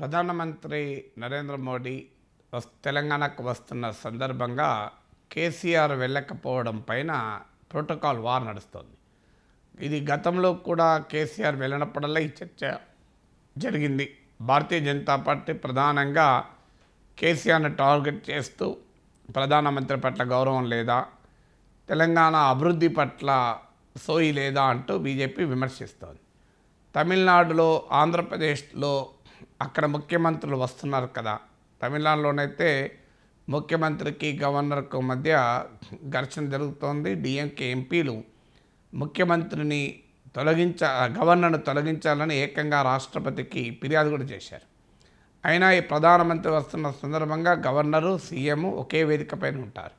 ప్రధానమంత్రి నరేంద్ర మోడీ తెలంగాణకు వస్తున్న సందర్భంగా కేసీఆర్ వెళ్ళకపోవడం పైన ప్రోటోకాల్ వార్ నడుస్తోంది ఇది గతంలో కూడా కేసీఆర్ వెళ్ళినప్పుడల్లా ఈ చర్చ జరిగింది భారతీయ జనతా పార్టీ ప్రధానంగా కేసీఆర్ని టార్గెట్ చేస్తూ ప్రధానమంత్రి పట్ల గౌరవం లేదా తెలంగాణ అభివృద్ధి పట్ల సోయి లేదా అంటూ బీజేపీ విమర్శిస్తోంది తమిళనాడులో ఆంధ్రప్రదేశ్లో అక్కడ ముఖ్యమంత్రులు వస్తున్నారు కదా తమిళనాడులోనైతే ముఖ్యమంత్రికి గవర్నర్కు మధ్య ఘర్షణ జరుగుతోంది డిఎంకే ఎంపీలు ముఖ్యమంత్రిని తొలగించ గవర్నర్ను తొలగించాలని ఏకంగా రాష్ట్రపతికి ఫిర్యాదు కూడా చేశారు అయినా ఈ ప్రధానమంత్రి వస్తున్న సందర్భంగా గవర్నరు సీఎం ఒకే వేదిక పైన ఉంటారు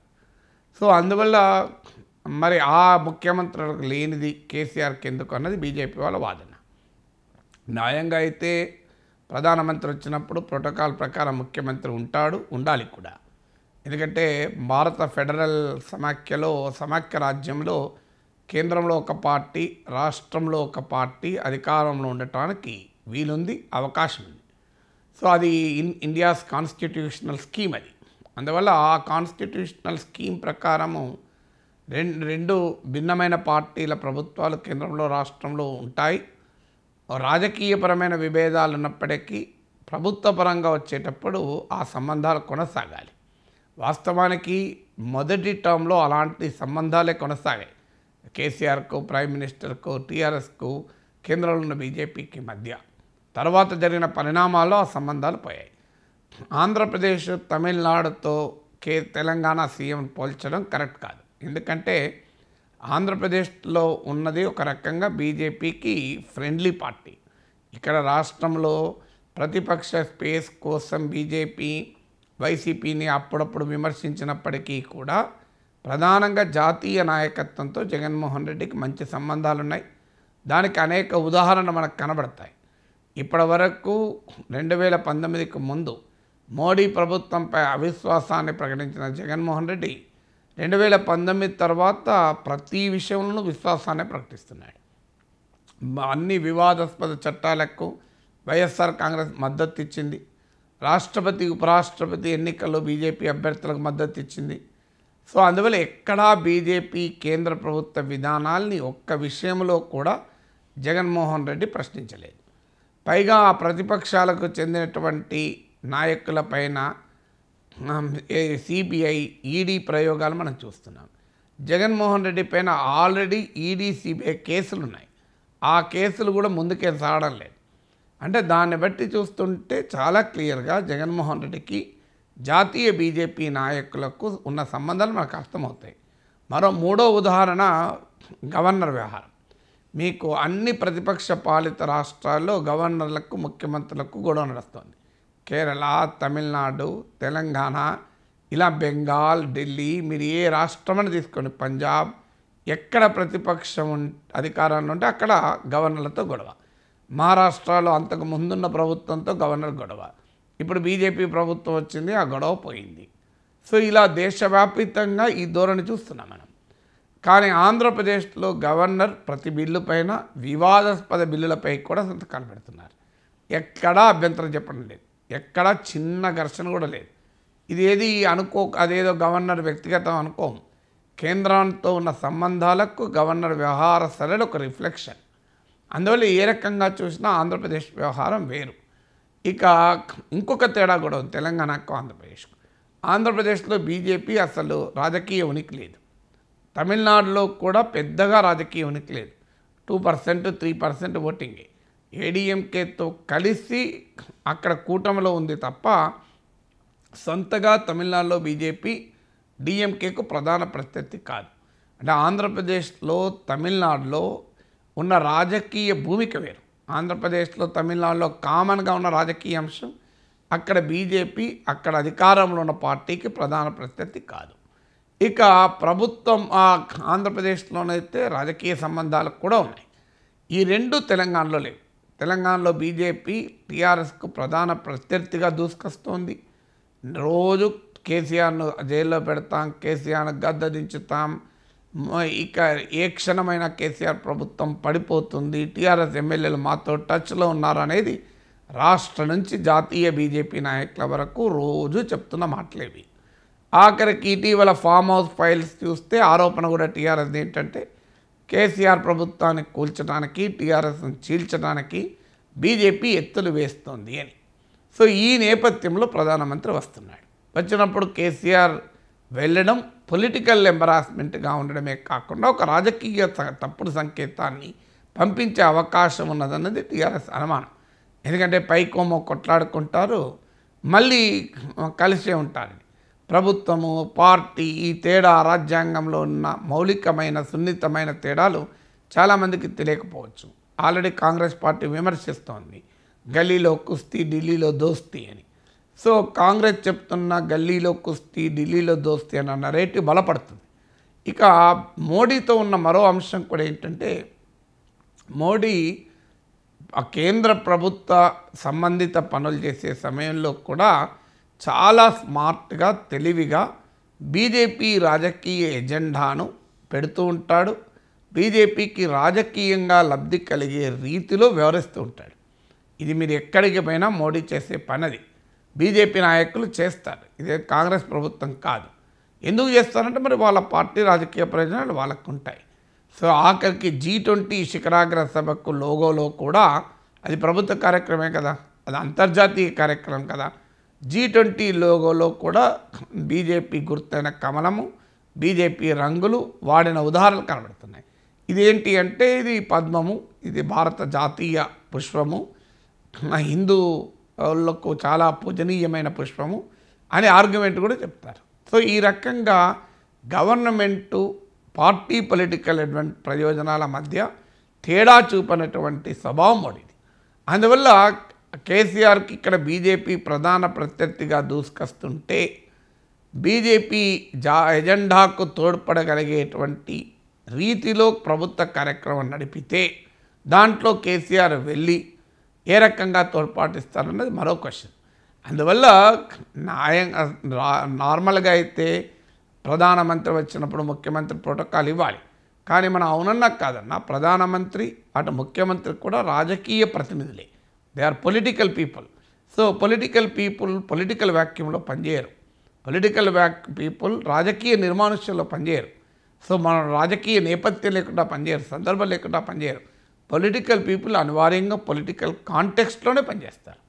సో అందువల్ల మరి ఆ ముఖ్యమంత్రులకు లేనిది కేసీఆర్కి ఎందుకు అన్నది బీజేపీ వాళ్ళ వాదన న్యాయంగా అయితే ప్రధానమంత్రి వచ్చినప్పుడు ప్రోటోకాల్ ప్రకారం ముఖ్యమంత్రి ఉంటాడు ఉండాలి కూడా ఎందుకంటే భారత ఫెడరల్ సమాఖ్యలో సమాఖ్య రాజ్యంలో కేంద్రంలో ఒక పార్టీ రాష్ట్రంలో ఒక పార్టీ అధికారంలో ఉండటానికి వీలుంది అవకాశం ఉంది సో అది ఇన్ ఇండియాస్ కాన్స్టిట్యూషనల్ స్కీమ్ అది అందువల్ల ఆ కాన్స్టిట్యూషనల్ స్కీమ్ ప్రకారము రెండు రెండు భిన్నమైన పార్టీల ప్రభుత్వాలు కేంద్రంలో రాష్ట్రంలో ఉంటాయి రాజకీయపరమైన విభేదాలు ఉన్నప్పటికీ ప్రభుత్వపరంగా వచ్చేటప్పుడు ఆ సంబంధాలు కొనసాగాలి వాస్తవానికి మొదటి టర్మ్లో అలాంటి సంబంధాలే కొనసాగాయి కేసీఆర్కు ప్రైమ్ మినిస్టర్కు టీఆర్ఎస్కు కేంద్రంలో ఉన్న బీజేపీకి మధ్య తర్వాత జరిగిన పరిణామాల్లో ఆ సంబంధాలు పోయాయి ఆంధ్రప్రదేశ్ తమిళనాడుతో కే తెలంగాణ సీఎం పోల్చడం కరెక్ట్ కాదు ఎందుకంటే ఆంధ్రప్రదేశ్లో ఉన్నది ఒక రకంగా బీజేపీకి ఫ్రెండ్లీ పార్టీ ఇక్కడ రాష్ట్రంలో ప్రతిపక్ష స్పేస్ కోసం బీజేపీ వైసీపీని అప్పుడప్పుడు విమర్శించినప్పటికీ కూడా ప్రధానంగా జాతీయ నాయకత్వంతో జగన్మోహన్ రెడ్డికి మంచి సంబంధాలు ఉన్నాయి దానికి అనేక ఉదాహరణ మనకు కనబడతాయి ఇప్పటి వరకు రెండు వేల పంతొమ్మిదికి ముందు మోడీ ప్రభుత్వంపై అవిశ్వాసాన్ని ప్రకటించిన జగన్మోహన్ రెడ్డి రెండు వేల పంతొమ్మిది తర్వాత ప్రతి విషయంలోనూ విశ్వాసాన్ని ప్రకటిస్తున్నాడు అన్ని వివాదాస్పద చట్టాలకు వైఎస్ఆర్ కాంగ్రెస్ మద్దతు ఇచ్చింది రాష్ట్రపతి ఉపరాష్ట్రపతి ఎన్నికల్లో బీజేపీ అభ్యర్థులకు మద్దతు ఇచ్చింది సో అందువల్ల ఎక్కడా బీజేపీ కేంద్ర ప్రభుత్వ విధానాల్ని ఒక్క విషయంలో కూడా జగన్మోహన్ రెడ్డి ప్రశ్నించలేదు పైగా ప్రతిపక్షాలకు చెందినటువంటి నాయకుల పైన సిబిఐ ఈడీ ప్రయోగాలు మనం చూస్తున్నాం జగన్మోహన్ రెడ్డి పైన ఆల్రెడీ ఈడీ సిబిఐ కేసులు ఉన్నాయి ఆ కేసులు కూడా ముందుకే సాగడం లేదు అంటే దాన్ని బట్టి చూస్తుంటే చాలా క్లియర్గా జగన్మోహన్ రెడ్డికి జాతీయ బీజేపీ నాయకులకు ఉన్న సంబంధాలు మనకు అర్థమవుతాయి మరో మూడో ఉదాహరణ గవర్నర్ వ్యవహారం మీకు అన్ని ప్రతిపక్ష పాలిత రాష్ట్రాల్లో గవర్నర్లకు ముఖ్యమంత్రులకు గొడవ నడుస్తుంది కేరళ తమిళనాడు తెలంగాణ ఇలా బెంగాల్ ఢిల్లీ మీరు ఏ రాష్ట్రమని తీసుకోండి పంజాబ్ ఎక్కడ ప్రతిపక్షం అధికారంలో ఉంటే అక్కడ గవర్నర్లతో గొడవ మహారాష్ట్రలో అంతకు ముందున్న ప్రభుత్వంతో గవర్నర్ గొడవ ఇప్పుడు బీజేపీ ప్రభుత్వం వచ్చింది ఆ గొడవ పోయింది సో ఇలా దేశవ్యాపితంగా ఈ ధోరణి చూస్తున్నాం మనం కానీ ఆంధ్రప్రదేశ్లో గవర్నర్ ప్రతి బిల్లు పైన వివాదాస్పద బిల్లులపై కూడా సంతకాలు పెడుతున్నారు ఎక్కడా అభ్యంతరం చెప్పడం లేదు ఎక్కడా చిన్న ఘర్షణ కూడా లేదు ఇది ఏది అనుకో అదేదో గవర్నర్ వ్యక్తిగతం అనుకోం కేంద్రంతో ఉన్న సంబంధాలకు గవర్నర్ వ్యవహార సరళి ఒక రిఫ్లెక్షన్ అందువల్ల ఏ రకంగా చూసినా ఆంధ్రప్రదేశ్ వ్యవహారం వేరు ఇక ఇంకొక తేడా కూడా ఉంది తెలంగాణకు ఆంధ్రప్రదేశ్కు ఆంధ్రప్రదేశ్లో బీజేపీ అసలు రాజకీయ ఉనికి లేదు తమిళనాడులో కూడా పెద్దగా రాజకీయ ఉనికి లేదు టూ పర్సెంట్ త్రీ పర్సెంట్ ఓటింగే ఏడిఎంకేతో కలిసి అక్కడ కూటమిలో ఉంది తప్ప సొంతగా తమిళనాడులో బీజేపీ డిఎంకేకు ప్రధాన ప్రత్యర్థి కాదు అంటే ఆంధ్రప్రదేశ్లో తమిళనాడులో ఉన్న రాజకీయ భూమిక వేరు ఆంధ్రప్రదేశ్లో తమిళనాడులో కామన్గా ఉన్న రాజకీయ అంశం అక్కడ బీజేపీ అక్కడ అధికారంలో ఉన్న పార్టీకి ప్రధాన ప్రత్యర్థి కాదు ఇక ప్రభుత్వం ఆంధ్రప్రదేశ్లోనైతే రాజకీయ సంబంధాలు కూడా ఉన్నాయి ఈ రెండు తెలంగాణలో లేవు తెలంగాణలో బీజేపీ టీఆర్ఎస్కు ప్రధాన ప్రత్యర్థిగా దూసుకొస్తోంది రోజు కేసీఆర్ను జైల్లో పెడతాం కేసీఆర్ను గద్ద దించుతాం ఇక ఏ క్షణమైన కేసీఆర్ ప్రభుత్వం పడిపోతుంది టీఆర్ఎస్ ఎమ్మెల్యేలు మాతో టచ్లో ఉన్నారనేది రాష్ట్ర నుంచి జాతీయ బీజేపీ నాయకుల వరకు రోజు చెప్తున్న మాటలేవి ఆఖరికి ఇటీవల ఫామ్ హౌస్ ఫైల్స్ చూస్తే ఆరోపణ కూడా టీఆర్ఎస్ ఏంటంటే కేసీఆర్ ప్రభుత్వాన్ని కూల్చడానికి టీఆర్ఎస్ను చీల్చడానికి బీజేపీ ఎత్తులు వేస్తోంది అని సో ఈ నేపథ్యంలో ప్రధానమంత్రి వస్తున్నాడు వచ్చినప్పుడు కేసీఆర్ వెళ్ళడం పొలిటికల్ ఎంబరాస్మెంట్గా ఉండడమే కాకుండా ఒక రాజకీయ తప్పుడు సంకేతాన్ని పంపించే అవకాశం ఉన్నదన్నది టీఆర్ఎస్ అనుమానం ఎందుకంటే పైకోమో కొట్లాడుకుంటారు మళ్ళీ కలిసే ఉంటారు ప్రభుత్వము పార్టీ ఈ తేడా రాజ్యాంగంలో ఉన్న మౌలికమైన సున్నితమైన తేడాలు చాలామందికి తెలియకపోవచ్చు ఆల్రెడీ కాంగ్రెస్ పార్టీ విమర్శిస్తోంది గల్లీలో కుస్తీ ఢిల్లీలో దోస్తీ అని సో కాంగ్రెస్ చెప్తున్న గల్లీలో కుస్తీ ఢిల్లీలో దోస్తీ అని అన్న రేటు బలపడుతుంది ఇక మోడీతో ఉన్న మరో అంశం కూడా ఏంటంటే మోడీ కేంద్ర ప్రభుత్వ సంబంధిత పనులు చేసే సమయంలో కూడా చాలా స్మార్ట్గా తెలివిగా బీజేపీ రాజకీయ ఎజెండాను పెడుతూ ఉంటాడు బీజేపీకి రాజకీయంగా లబ్ధి కలిగే రీతిలో వివరిస్తూ ఉంటాడు ఇది మీరు ఎక్కడికి పోయినా మోడీ చేసే పనది బీజేపీ నాయకులు చేస్తారు ఇదే కాంగ్రెస్ ప్రభుత్వం కాదు ఎందుకు చేస్తారంటే మరి వాళ్ళ పార్టీ రాజకీయ ప్రయోజనాలు వాళ్ళకు ఉంటాయి సో ఆఖరికి జీ ట్వంటీ శిఖరాగ్ర సభకు లోగోలో కూడా అది ప్రభుత్వ కార్యక్రమే కదా అది అంతర్జాతీయ కార్యక్రమం కదా జీ ట్వంటీ లోగోలో కూడా బీజేపీ గుర్తైన కమలము బీజేపీ రంగులు వాడిన ఉదాహరణలు కనబడుతున్నాయి ఇదేంటి అంటే ఇది పద్మము ఇది భారత జాతీయ పుష్పము హిందువులకు చాలా పూజనీయమైన పుష్పము అనే ఆర్గ్యుమెంట్ కూడా చెప్తారు సో ఈ రకంగా గవర్నమెంటు పార్టీ పొలిటికల్ అడ్వెంట్ ప్రయోజనాల మధ్య తేడా చూపనటువంటి స్వభావం వాడిది అందువల్ల కేసీఆర్కి ఇక్కడ బీజేపీ ప్రధాన ప్రత్యర్థిగా దూసుకొస్తుంటే బీజేపీ జా ఎజెండాకు తోడ్పడగలిగేటువంటి రీతిలో ప్రభుత్వ కార్యక్రమం నడిపితే దాంట్లో కేసీఆర్ వెళ్ళి ఏ రకంగా తోడ్పాటిస్తారన్నది మరో క్వశ్చన్ అందువల్ల న్యాయం నార్మల్గా అయితే ప్రధానమంత్రి వచ్చినప్పుడు ముఖ్యమంత్రి ప్రోటోకాల్ ఇవ్వాలి కానీ మనం అవునన్నా కాదన్నా ప్రధానమంత్రి అటు ముఖ్యమంత్రి కూడా రాజకీయ ప్రతినిధులే they are political people so political people political వ్యాక్యూమ్లో పనిచేయరు పొలిటికల్ వ్యాక్ పీపుల్ రాజకీయ నిర్మానుష్యంలో పనిచేయరు సో మనం రాజకీయ నేపథ్యం లేకుండా పనిచేయరు సందర్భం లేకుండా పనిచేయరు పొలిటికల్ పీపుల్ అనివార్యంగా పొలిటికల్ కాంటెక్స్ట్లోనే పనిచేస్తారు